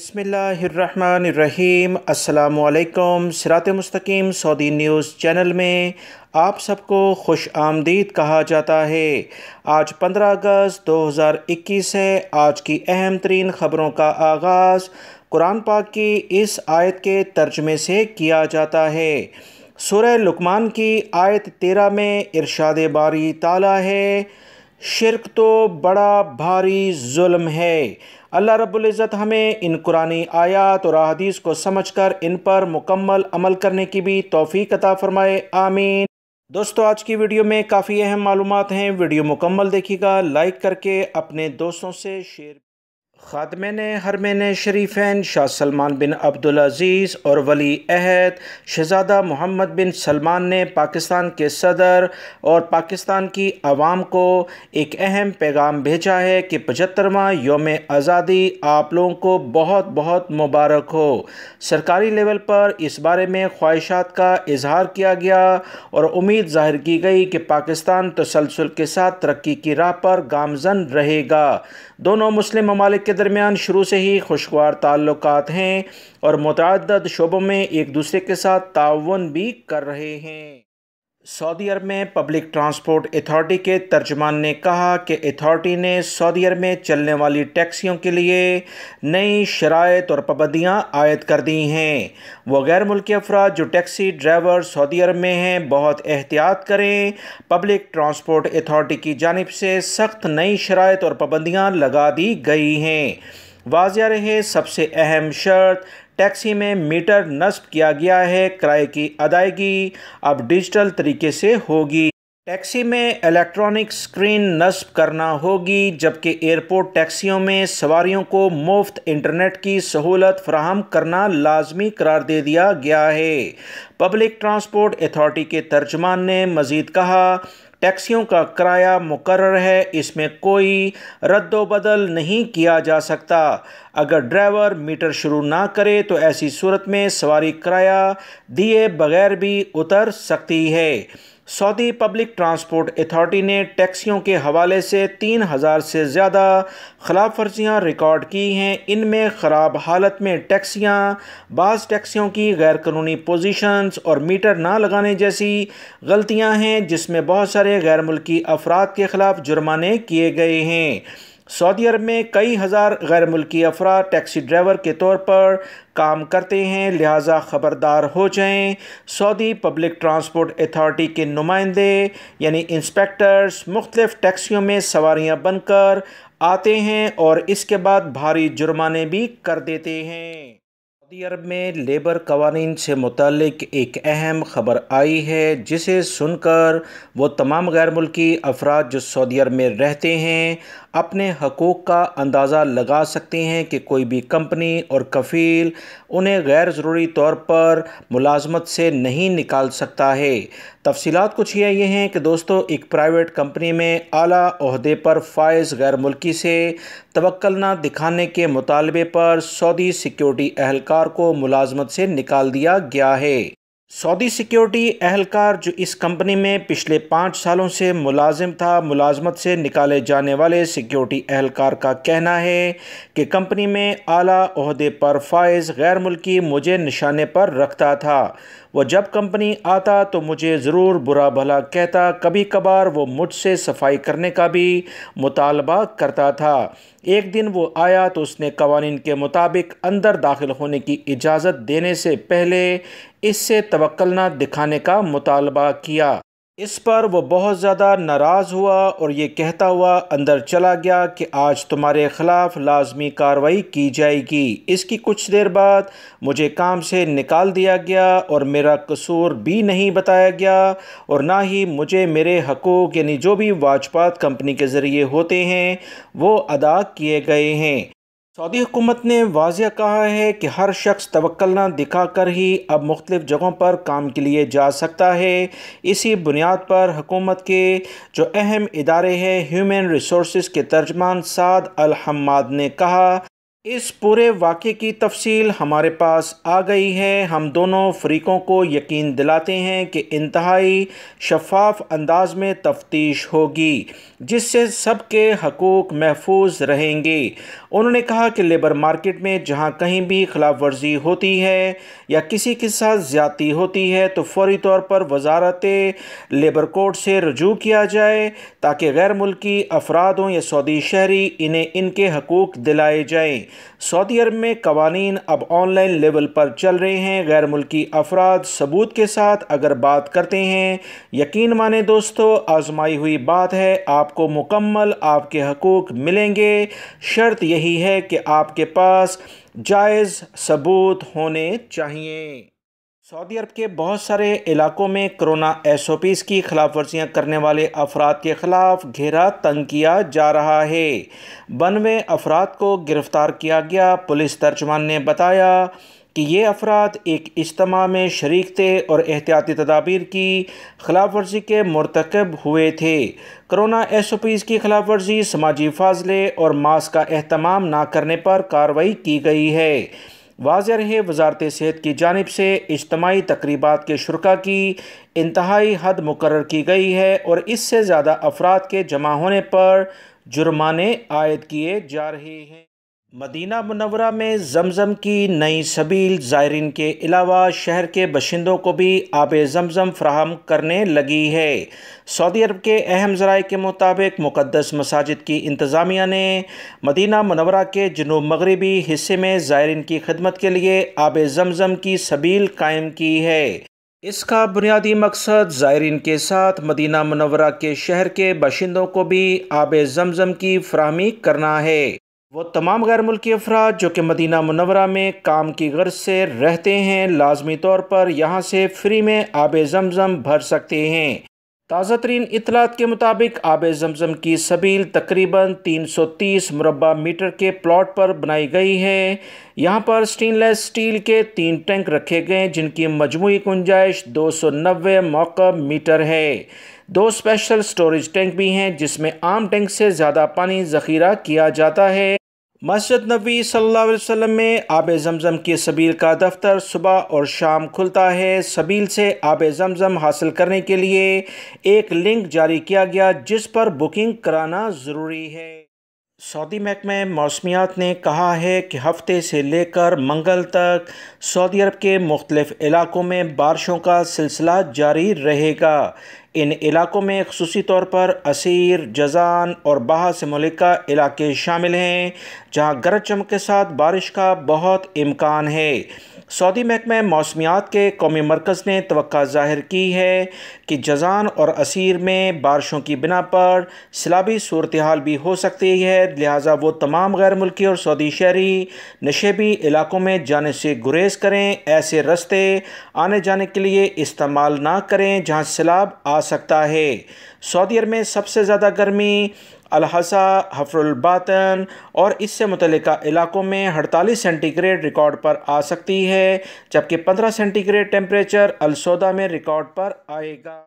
بسم اللہ الرحمن الرحیم السلام علیکم سرات مستقیم سعودی نیوز چینل میں آپ سب کو خوش آمدید کہا جاتا ہے آج پندرہ اگست دو ہزار اکیس ہے آج کی اہم ترین خبروں کا آغاز قرآن پاک کی اس آیت کے ترجمے سے کیا جاتا ہے سورہ لکمان کی آیت تیرہ میں ارشاد باری تعالی ہے شرک تو بڑا بھاری ظلم ہے اللہ رب العزت ہمیں ان قرآن آیات اور احادیث کو سمجھ کر ان پر مکمل عمل کرنے کی بھی توفیق عطا فرمائے آمین دوستو آج کی ویڈیو میں کافی اہم معلومات ہیں ویڈیو مکمل دیکھیے گا لائک کر کے اپنے دوستوں سے شیئر خادمے حرمین شریفین شاہ سلمان بن عبدالعزیز اور ولی عہد شہزادہ محمد بن سلمان نے پاکستان کے صدر اور پاکستان کی عوام کو ایک اہم پیغام بھیجا ہے کہ پچہترواں یوم آزادی آپ لوگوں کو بہت بہت مبارک ہو سرکاری لیول پر اس بارے میں خواہشات کا اظہار کیا گیا اور امید ظاہر کی گئی کہ پاکستان تسلسل کے ساتھ ترقی کی راہ پر گامزن رہے گا دونوں مسلم ممالک کے درمیان شروع سے ہی خوشگوار تعلقات ہیں اور متعدد شعبوں میں ایک دوسرے کے ساتھ تعاون بھی کر رہے ہیں سعودی عرب میں پبلک ٹرانسپورٹ اتھارٹی کے ترجمان نے کہا کہ اتھارٹی نے سعودی عرب میں چلنے والی ٹیکسیوں کے لیے نئی شرائط اور پابندیاں عائد کر دی ہیں وہ غیر ملکی افراد جو ٹیکسی ڈرائیور سعودی عرب میں ہیں بہت احتیاط کریں پبلک ٹرانسپورٹ اتھارٹی کی جانب سے سخت نئی شرائط اور پابندیاں لگا دی گئی ہیں واضح رہے سب سے اہم شرط ٹیکسی میں میٹر نصب کیا گیا ہے کرائے کی ادائیگی اب ڈیجیٹل طریقے سے ہوگی ٹیکسی میں الیکٹرانک سکرین نصب کرنا ہوگی جبکہ ایئرپورٹ ٹیکسیوں میں سواریوں کو مفت انٹرنیٹ کی سہولت فراہم کرنا لازمی قرار دے دیا گیا ہے پبلک ٹرانسپورٹ اتھارٹی کے ترجمان نے مزید کہا ٹیکسیوں کا کرایہ مقرر ہے اس میں کوئی رد و بدل نہیں کیا جا سکتا اگر ڈرائیور میٹر شروع نہ کرے تو ایسی صورت میں سواری کرایہ دیے بغیر بھی اتر سکتی ہے سعودی پبلک ٹرانسپورٹ اتھارٹی نے ٹیکسیوں کے حوالے سے تین ہزار سے زیادہ خلاف ورزیاں ریکارڈ کی ہیں ان میں خراب حالت میں ٹیکسیاں بعض ٹیکسیوں کی غیر قانونی پوزیشنز اور میٹر نہ لگانے جیسی غلطیاں ہیں جس میں بہت سارے غیر ملکی افراد کے خلاف جرمانے کیے گئے ہیں سعودی عرب میں کئی ہزار غیر ملکی افراد ٹیکسی ڈرائیور کے طور پر کام کرتے ہیں لہٰذا خبردار ہو جائیں سعودی پبلک ٹرانسپورٹ اتھارٹی کے نمائندے یعنی انسپیکٹرز مختلف ٹیکسیوں میں سواریاں بن کر آتے ہیں اور اس کے بعد بھاری جرمانے بھی کر دیتے ہیں سعودی عرب میں لیبر قوانین سے متعلق ایک اہم خبر آئی ہے جسے سن کر وہ تمام غیر ملکی افراد جو سعودی عرب میں رہتے ہیں اپنے حقوق کا اندازہ لگا سکتے ہیں کہ کوئی بھی کمپنی اور کفیل انہیں غیر ضروری طور پر ملازمت سے نہیں نکال سکتا ہے تفصیلات کچھ یہ ہیں کہ دوستو ایک پرائیویٹ کمپنی میں اعلیٰ عہدے پر فائز غیر ملکی سے توکل نہ دکھانے کے مطالبے پر سعودی سیکیورٹی اہلکار کو ملازمت سے نکال دیا گیا ہے سعودی سیکیورٹی اہلکار جو اس کمپنی میں پچھلے پانچ سالوں سے ملازم تھا ملازمت سے نکالے جانے والے سیکیورٹی اہلکار کا کہنا ہے کہ کمپنی میں اعلیٰ عہدے پر فائز غیر ملکی مجھے نشانے پر رکھتا تھا وہ جب کمپنی آتا تو مجھے ضرور برا بھلا کہتا کبھی کبھار وہ مجھ سے صفائی کرنے کا بھی مطالبہ کرتا تھا ایک دن وہ آیا تو اس نے قوانین کے مطابق اندر داخل ہونے کی اجازت دینے سے پہلے اس سے توکلنا نہ دکھانے کا مطالبہ کیا اس پر وہ بہت زیادہ ناراض ہوا اور یہ کہتا ہوا اندر چلا گیا کہ آج تمہارے خلاف لازمی کارروائی کی جائے گی اس کی کچھ دیر بعد مجھے کام سے نکال دیا گیا اور میرا قصور بھی نہیں بتایا گیا اور نہ ہی مجھے میرے حقوق یعنی جو بھی واجبات کمپنی کے ذریعے ہوتے ہیں وہ ادا کیے گئے ہیں سعودی حکومت نے واضح کہا ہے کہ ہر شخص نہ دکھا کر ہی اب مختلف جگہوں پر کام کے لیے جا سکتا ہے اسی بنیاد پر حکومت کے جو اہم ادارے ہیں ہیومن ریسورسز کے ترجمان سعد الحماد نے کہا اس پورے واقعے کی تفصیل ہمارے پاس آ گئی ہے ہم دونوں فریقوں کو یقین دلاتے ہیں کہ انتہائی شفاف انداز میں تفتیش ہوگی جس سے سب کے حقوق محفوظ رہیں گے انہوں نے کہا کہ لیبر مارکیٹ میں جہاں کہیں بھی خلاف ورزی ہوتی ہے یا کسی کے ساتھ زیادتی ہوتی ہے تو فوری طور پر وزارت لیبر کوڈ سے رجوع کیا جائے تاکہ غیر ملکی افرادوں یا سعودی شہری انہیں ان کے حقوق دلائے جائیں سعودی عرب میں قوانین اب آن لائن لیول پر چل رہے ہیں غیر ملکی افراد ثبوت کے ساتھ اگر بات کرتے ہیں یقین مانیں دوستو آزمائی ہوئی بات ہے آپ کو مکمل آپ کے حقوق ملیں گے شرط یہی ہے کہ آپ کے پاس جائز ثبوت ہونے چاہیے سعودی عرب کے بہت سارے علاقوں میں کرونا ایس او پیز کی خلاف ورزیاں کرنے والے افراد کے خلاف گھیرا تنگ کیا جا رہا ہے بنوے افراد کو گرفتار کیا گیا پولیس ترجمان نے بتایا کہ یہ افراد ایک اجتماع میں شریک تھے اور احتیاطی تدابیر کی خلاف ورزی کے مرتکب ہوئے تھے کرونا ایس او پیز کی خلاف ورزی سماجی فاضلے اور ماسک کا اہتمام نہ کرنے پر کارروائی کی گئی ہے واضح رہے وزارت صحت کی جانب سے اجتماعی تقریبات کے شرکا کی انتہائی حد مقرر کی گئی ہے اور اس سے زیادہ افراد کے جمع ہونے پر جرمانے عائد کیے جا رہے ہیں مدینہ منورہ میں زمزم کی نئی سبیل زائرین کے علاوہ شہر کے باشندوں کو بھی آب زمزم فراہم کرنے لگی ہے سعودی عرب کے اہم ذرائع کے مطابق مقدس مساجد کی انتظامیہ نے مدینہ منورہ کے جنوب مغربی حصے میں زائرین کی خدمت کے لیے آب زمزم کی سبیل قائم کی ہے اس کا بنیادی مقصد زائرین کے ساتھ مدینہ منورہ کے شہر کے باشندوں کو بھی آب زمزم کی فراہمی کرنا ہے وہ تمام غیر ملکی افراد جو کہ مدینہ منورہ میں کام کی غرض سے رہتے ہیں لازمی طور پر یہاں سے فری میں آب زمزم بھر سکتے ہیں تازہ ترین اطلاعات کے مطابق آب زمزم کی سبیل تقریباً تین سو تیس مربع میٹر کے پلاٹ پر بنائی گئی ہے یہاں پر سٹین لیس سٹیل کے تین ٹینک رکھے گئے جن کی مجموعی گنجائش دو سو نوے موقع میٹر ہے دو اسپیشل سٹوریج ٹینک بھی ہیں جس میں عام ٹینک سے زیادہ پانی ذخیرہ کیا جاتا ہے مسجد نبی صلی اللہ علیہ وسلم میں آب زمزم کے سبیل کا دفتر صبح اور شام کھلتا ہے سبیل سے آب زمزم حاصل کرنے کے لیے ایک لنک جاری کیا گیا جس پر بکنگ کرانا ضروری ہے سعودی محکمہ موسمیات نے کہا ہے کہ ہفتے سے لے کر منگل تک سعودی عرب کے مختلف علاقوں میں بارشوں کا سلسلہ جاری رہے گا ان علاقوں میں خصوصی طور پر اسیر جزان اور بہا سے ملکہ علاقے شامل ہیں جہاں گرج چمک کے ساتھ بارش کا بہت امکان ہے سعودی محکمہ موسمیات کے قومی مرکز نے توقع ظاہر کی ہے کہ جزان اور اسیر میں بارشوں کی بنا پر سیلابی صورتحال بھی ہو سکتی ہے لہٰذا وہ تمام غیر ملکی اور سعودی شہری نشیبی علاقوں میں جانے سے گریز کریں ایسے رستے آنے جانے کے لیے استعمال نہ کریں جہاں سیلاب آ سکتا ہے سعودی عرب میں سب سے زیادہ گرمی الحسا حفر الباطن اور اس سے متعلقہ علاقوں میں ہڑتالیس سینٹی گریڈ ریکارڈ پر آ سکتی ہے جبکہ پندرہ سینٹی گریڈ ٹیمپریچر السودا میں ریکارڈ پر آئے گا